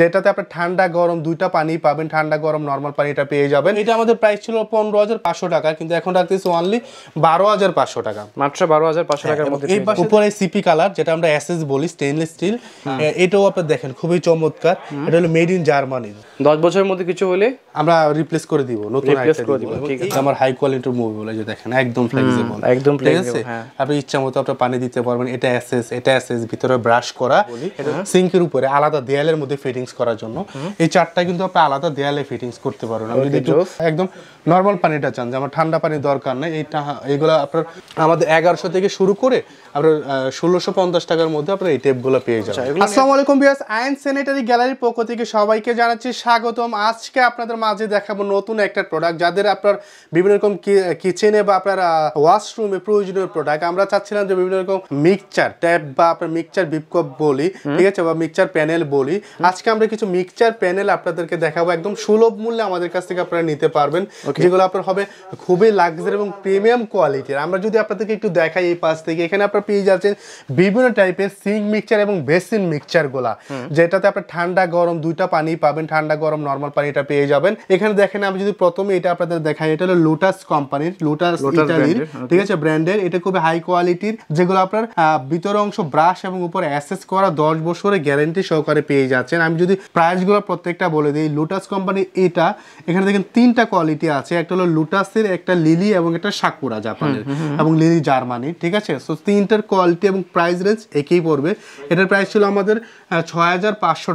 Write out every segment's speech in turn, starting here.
যেটাতে আপনি ঠান্ডা গরম দুইটা পানি পাবেন ঠান্ডা গরম নর্মাল পানি এটা পেয়ে যাবেন এটা আমাদের প্রাইস ছিল পনেরো হাজার পাঁচশো টাকা কিন্তু এখন রাখতেছি অনলি বারো হাজার পাঁচশো টাকা মাত্র বারো হাজার পাঁচশো হ্যাঁ, টাকার মধ্যে উপরে সিপি কালার যেটা আমরা এসএস বলি স্টেনলেস হ্যাঁ। স্টিল এটাও আপনি দেখেন খুবই চমৎকার এটা হলো মেড ইন জার্মানি দশ বছরের মধ্যে কিছু হলে আমরা রিপ্লেস করে দিব নতুন আমার হাই কোয়ালিটির মুভি বলে যে দেখেন একদম ফ্লেক্সিবল একদম ফ্লেক্সিবল হ্যাঁ। আপনি ইচ্ছা মতো আপনি পানি দিতে পারবেন এটা এসএস এটা এসএস ভিতরে ব্রাশ করা সিঙ্কের উপরে আলাদা দেয়ালের মধ্যে ফিটিং ফিটিংস করার জন্য এই চারটা কিন্তু আপনি আলাদা দেয়ালে ফিটিংস করতে পারবেন আপনি যদি একদম নর্মাল পানিটা চান যে আমার ঠান্ডা পানি দরকার নেই এইটা এগুলো আপনার আমাদের এগারোশো থেকে শুরু করে আপনার ষোলোশো পঞ্চাশ টাকার মধ্যে আপনার এই টেপগুলো পেয়ে যাবেন আচ্ছা, আসসালামু আলাইকুম বিয়াস আইন স্যানিটারি গ্যালারির পক্ষ থেকে সবাইকে জানাচ্ছি স্বাগতম আজকে আপনাদের মাঝে দেখাবো নতুন একটা প্রোডাক্ট যাদের আপনার বিভিন্ন রকম কিচেনে বা আপনার ওয়াশরুমে প্রয়োজনীয় প্রোডাক্ট আমরা চাচ্ছিলাম যে বিভিন্ন রকম মিক্সচার ট্যাপ বা আপনার মিক্সচার বিপকপ বলি ঠিক আছে বা মিক্সচার প্যানেল বলি আজকে আমরা কিছু মিক্সচার প্যানেল আপনাদেরকে দেখাবো একদম সুলভ মূল্যে আমাদের কাছ থেকে আপনারা নিতে পারবেন যেগুলো আপনার হবে খুবই লাগজারি এবং প্রিমিয়াম কোয়ালিটির আমরা যদি আপনাদেরকে একটু দেখাই এই পাশ থেকে এখানে আপনারা পেয়ে যাচ্ছেন বিভিন্ন টাইপের সিং মিক্সচার এবং বেসিন মিক্সচারগুলা যেটাতে আপনার ঠান্ডা গরম দুইটা পানি পাবেন ঠান্ডা গরম নর্মাল পানি এটা পেয়ে যাবেন এখানে দেখেন আমি যদি প্রথমে এটা আপনাদের দেখাই এটা হলো লোটাস কোম্পানির লোটাস ইটালির ঠিক আছে ব্র্যান্ডের এটা খুবই হাই কোয়ালিটির যেগুলো আপনার ভিতরে অংশ ব্রাশ এবং উপর অ্যাসেস করা দশ বছরের গ্যারেন্টি সহকারে পেয়ে যাচ্ছেন আমি যদি প্রাইসগুলো প্রত্যেকটা বলে দিই লোটাস কোম্পানি এটা এখানে দেখেন তিনটা কোয়ালিটি আছে একটা হলো লোটাসের একটা লিলি এবং একটা সাকুরা জাপানের এবং লিলি জার্মানি ঠিক আছে সো তিনটার কোয়ালিটি এবং প্রাইস রেঞ্জ একই পড়বে এটার প্রাইস ছিল আমাদের ছয়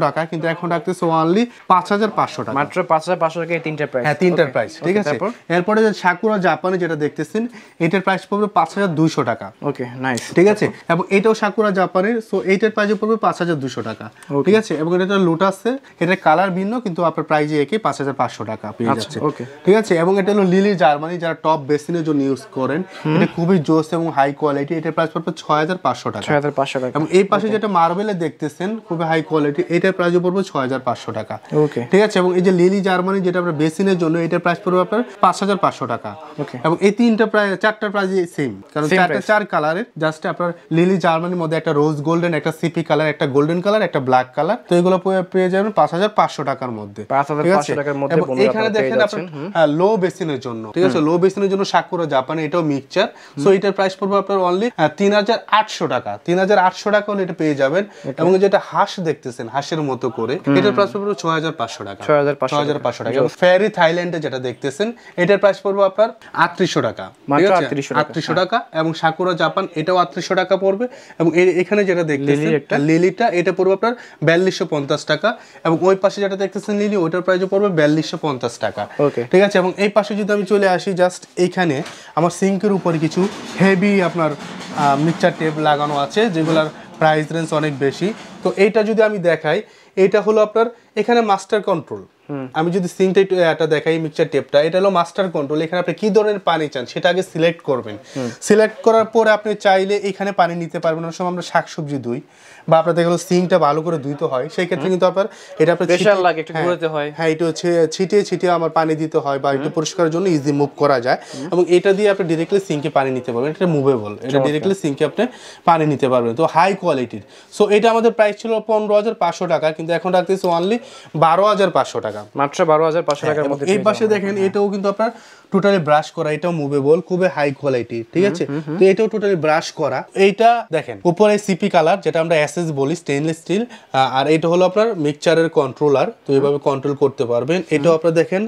টাকা কিন্তু এখন রাখতেছে অনলি পাঁচ হাজার পাঁচশো টাকা মাত্র পাঁচ হাজার পাঁচশো টাকা তিনটার প্রাইস হ্যাঁ তিনটার প্রাইস ঠিক আছে এরপরে যে সাকুরা জাপানি যেটা দেখতেছেন এটার প্রাইস পড়বে পাঁচ হাজার দুইশো টাকা ওকে নাইস ঠিক আছে এবং এটাও সাকুরা জাপানের সো এইটার প্রাইস পড়বে পাঁচ হাজার দুশো টাকা ঠিক আছে এবং এটা লোট দুটো আছে এটার কালার ভিন্ন কিন্তু আপনার প্রাইজে একে পাঁচ হাজার পাঁচশো টাকা পেয়ে আচ্ছা, যাচ্ছে ঠিক আছে এবং এটা হলো লিলি জার্মানি যারা টপ বেসিনের জন্য ইউজ করেন এটা খুবই জোস এবং হাই কোয়ালিটি এটার প্রাইস পড়বে ছয় হাজার পাঁচশো টাকা ছয় পাঁচশো টাকা এবং এই পাশে যেটা মার্বেলে দেখতেছেন খুবই হাই কোয়ালিটি এটার প্রাইস পড়বে ছয় হাজার পাঁচশো টাকা ওকে ঠিক আছে এবং এই যে লিলি জার্মানি যেটা আপনার বেসিনের জন্য এটার প্রাইস পড়বে আপনার পাঁচ হাজার পাঁচশো টাকা এবং এই তিনটা প্রাইস চারটা প্রাইস সেম কারণ চারটা চার কালারের জাস্ট আপনার লিলি জার্মানির মধ্যে একটা রোজ গোল্ডেন একটা সিপি কালার একটা গোল্ডেন কালার একটা ব্ল্যাক কালার তো এগুলো পেয়ে যাবেন পাঁচ হাজার পাঁচশো টাকার মধ্যে লো বেসিনের হ্যাঁ, জন্য ঠিক আছে লো বেসিনের জন্য সাকুরা জাপানি এটাও মিক্সচার সো এটার প্রাইস পড়বে আপনার অনলি তিন হাজার আটশো টাকা তিন হাজার আটশো টাকা হলে এটা পেয়ে যাবেন এবং যেটা হাঁস দেখতেছেন হাঁসের মতো করে এটার প্রাইস পড়বে ছয় হাজার পাঁচশো টাকা ছয় হাজার পাঁচশো টাকা ফেরি থাইল্যান্ডে যেটা দেখতেছেন এটার প্রাইস পড়বে আপনার আটত্রিশশো টাকা আটত্রিশশো টাকা হ্যাঁ। এবং সাকুরা জাপান এটাও আটত্রিশশো টাকা পড়বে এবং এখানে যেটা দেখতেছেন লিলিটা হ্যাঁ, এটা পড়বে আপনার বিয়াল্লিশশো পঞ্চাশ টাকা টাকা এবং ওই পাশে যেটা দেখতেছেন লিলি ওটার প্রাইসও পড়বে বিয়াল্লিশশো পঞ্চাশ টাকা ঠিক আছে এবং এই পাশে যদি আমি চলে আসি জাস্ট এইখানে আমার সিঙ্কের উপরে কিছু হেভি আপনার মিক্সচার টেপ লাগানো আছে যেগুলার প্রাইস রেঞ্জ অনেক বেশি তো এইটা যদি আমি দেখাই এটা হলো আপনার এখানে মাস্টার কন্ট্রোল আমি যদি সিঙ্কটা একটু এটা দেখাই মিক্সার টেপটা এটা হলো মাস্টার কন্ট্রোল এখানে আপনি কি ধরনের পানি চান সেটা আগে সিলেক্ট করবেন সিলেক্ট করার পরে আপনি চাইলে এখানে পানি নিতে পারবেন অনেক সময় আমরা শাকসবজি ধুই বা আপনাদের গেলো সিঙ্কটা ভালো করে ধুইতে হয় সেই ক্ষেত্রে কিন্তু আপনার এটা আপনার লাগে হ্যাঁ, হয় হ্যাঁ এটা হচ্ছে ছিটিয়ে ছিটিয়ে আমার পানি দিতে হয় বা একটু পরিষ্কারের জন্য ইজি মুভ করা যায় এবং এটা দিয়ে আপনি ডিরেক্টলি সিঙ্কে পানি নিতে পারবেন এটা মুভেবল এটা ডিরেক্টলি সিঙ্কে আপনি পানি নিতে পারবেন তো হাই কোয়ালিটির সো এটা আমাদের প্রাইস ছিল পনেরো হাজার পাঁচশো টাকা কিন্তু এখন রাখতেছি অনলি বারো হাজার পাঁচশো টাকা টাকা মাত্র বারো হাজার পাঁচশো হ্যাঁ, টাকার মধ্যে এই পাশে দেখেন এটাও কিন্তু আপনার টোটালি ব্রাশ করা এটাও মুভেবল খুবই হাই কোয়ালিটি ঠিক আছে তো এটাও টোটালি ব্রাশ করা এইটা দেখেন উপরে সিপি কালার যেটা আমরা এসএস বলি স্টেনলেস স্টিল আর এটা হলো আপনার কন্ট্রোলার তো এইভাবে কন্ট্রোল করতে পারবেন এটাও আপনার দেখেন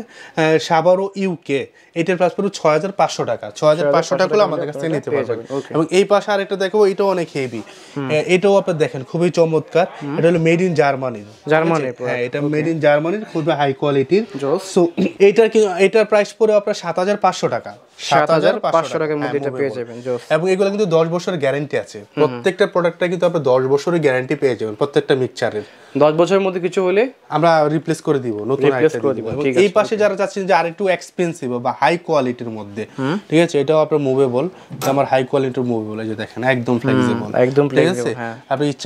সাবারো ইউকে এটার প্রাইস পড়বে ছয় হাজার পাঁচশো টাকা ছয় হাজার পাঁচশো টাকা হলে আমাদের কাছে নিতে পারবেন এবং এই পাশে আরেকটা দেখবো এটাও অনেক হেভি এটাও আপনার দেখেন খুবই চমৎকার এটা হলো মেড ইন জার্মানির হ্যাঁ এটা মেড ইন জার্মানির খুবই হাই কোয়ালিটির সো এটার এটার প্রাইস পড়ে আপনার সাত হাজার পাঁচশো টাকা আপনি ইচ্ছা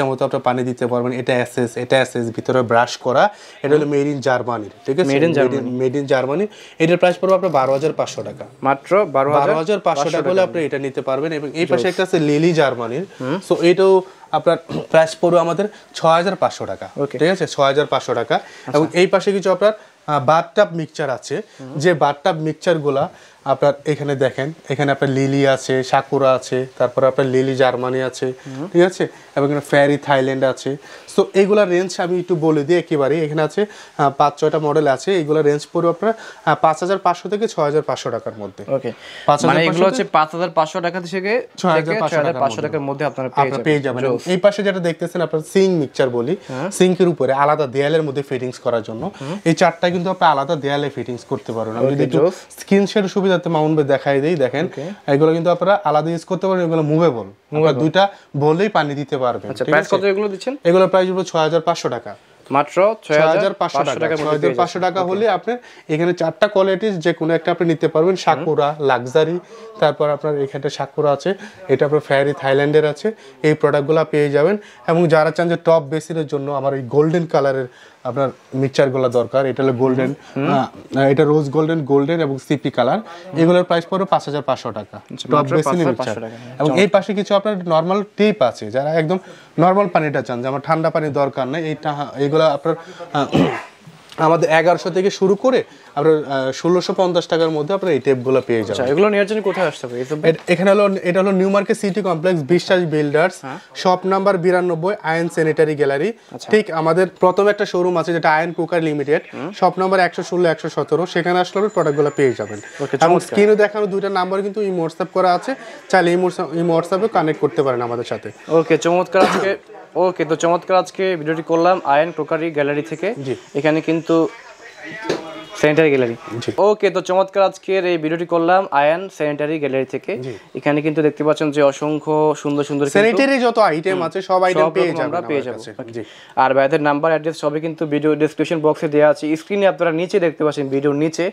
মতো পানি দিতে পারবেন এটা এটা ভিতরে ব্রাশ করা এটা হলো মেড ইন জার্মানির ঠিক আছে made in Germany made in Germany এটার প্রাইস পড়বে আপনার বারো হাজার পাঁচশো টাকা মাত্র বারো টাকা হলে আপনি এটা নিতে পারবেন এবং এই পাশে একটা আছে লিলি জার্মানির সো এটাও আপনার প্রাইস পড়বে আমাদের ছ হাজার পাঁচশো টাকা ঠিক আছে ছ হাজার পাঁচশো টাকা আচ্ছা। এবং এই পাশে কিছু আপনার বাথটাপ মিক্সচার আছে যে বাথটাপ মিক্সচারগুলা আপনার এখানে দেখেন এখানে আপনার লিলি আছে সাকুরা আছে তারপর আপনার লিলি জার্মানি আছে ঠিক আছে এবং এখানে ফ্যারি থাইল্যান্ড আছে তো এইগুলোর রেঞ্জ আমি একটু বলে দিই একেবারেই এখানে আছে পাঁচ ছয়টা মডেল আছে এইগুলো রেঞ্জ পড়বে আপনার পাঁচ হাজার পাঁচশো থেকে ছয় হাজার পাঁচশো টাকার মধ্যে মানে পাঁচ হাজার পাঁচশো টাকা থেকে ছয় টাকার মধ্যে আপনারা পেয়ে যাবেন এই পাশে যেটা দেখতেছেন আপনার সিং মিক্সচার বলি সিঙ্কের হ্যাঁ। উপরে আলাদা দেয়ালের মধ্যে ফিটিংস করার জন্য এই চারটা কিন্তু আপনি আলাদা দেয়ালে ফিটিংস করতে পারবেন আমি যদি স্ক্রিন সুবিধা যাতে মাউন্ট দেখাই দেই দেখেন এগুলো কিন্তু আপনারা আলাদা ইউজ করতে পারেন এগুলো মুভেবল দুইটা বলেই পানি দিতে পারবেন প্রাইস আচ্ছা, কত এগুলো দিচ্ছেন এগুলো প্রাইস টাকা মাত্র টাকা টাকা হলে আপনি এখানে চারটা কোয়ালিটি যে কোনো একটা আপনি নিতে পারবেন সাকুরা লাক্সারি তারপর আপনার এখানে সাকুরা আছে এটা আপনার ফ্যারি থাইল্যান্ডের আছে এই প্রোডাক্টগুলো পেয়ে যাবেন এবং যারা চান যে টপ বেসিনের জন্য আমার এই গোল্ডেন কালারের আপনার মিক্সার গুলা দরকার এটা হলো গোল্ডেন এটা রোজ গোল্ডেন গোল্ডেন এবং সিপি কালার এগুলোর প্রাইস পড়বে পাঁচ হাজার পাঁচশো টাকা টপ আচ্ছা, মিক্সচার এবং এই পাশে কিছু আপনার নর্মাল টিপ আছে যারা একদম নর্মাল পানিটা চান যে আমার ঠান্ডা পানি দরকার নেই এইটা এগুলো আপনার আমাদের এগারোশো থেকে শুরু করে আপনার ষোলোশো পঞ্চাশ টাকার মধ্যে আপনার এই টেপগুলো পেয়ে আচ্ছা, যাবেন এগুলো নেওয়ার জন্য কোথায় আসতে হবে এখানে হলো এটা হলো new market city complex Biswas builders shop number বিরানব্বই আয়ন স্যানিটারি গ্যালারি ঠিক আমাদের প্রথম একটা শোরুম আছে যেটা ion cooker limited shop number একশো ষোলো একশো সতেরো সেখানে আসলে আপনি প্রোডাক্টগুলো পেয়ে যাবেন এবং স্ক্রিনে দেখানো দুইটা নাম্বার কিন্তু এই হোয়াটসঅ্যাপ করা আছে চাইলে এই হোয়াটসঅ্যাপে কানেক্ট করতে পারেন আমাদের সাথে ওকে চমৎকার আজকে ওকে তো চমৎকার আজকে ভিডিওটি করলাম আয়ন ক্রোকারি গ্যালারি থেকে এখানে কিন্তু স্যানিটারি গ্যালারি ওকে তো চমৎকার আজকের এই ভিডিওটি করলাম আয়ান স্যানিটারি গ্যালারি থেকে এখানে কিন্তু দেখতে পাচ্ছেন যে অসংখ্য সুন্দর সুন্দর স্যানিটারি যত আইটেম আছে সব আইটেম পেয়ে যাবেন আমরা পেয়ে যাব আর ভাইদের নাম্বার অ্যাড্রেস সবই কিন্তু ভিডিও ডেসক্রিপশন বক্সে দেওয়া আছে স্ক্রিনে আপনারা নিচে দেখতে পাচ্ছেন ভিডিওর নিচে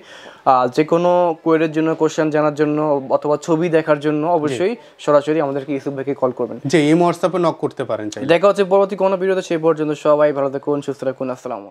যে কোনো কোয়েরির জন্য কোশ্চেন জানার জন্য অথবা ছবি দেখার জন্য অবশ্যই সরাসরি আমাদেরকে ইউসুফ ভাইকে কল করবেন যে এই হোয়াটসঅ্যাপে নক করতে পারেন দেখা হচ্ছে পরবর্তী কোনো ভিডিওতে সেই পর্যন্ত সবাই ভালো থাকুন সুস্থ রাখুন আসসালামু আলাইকুম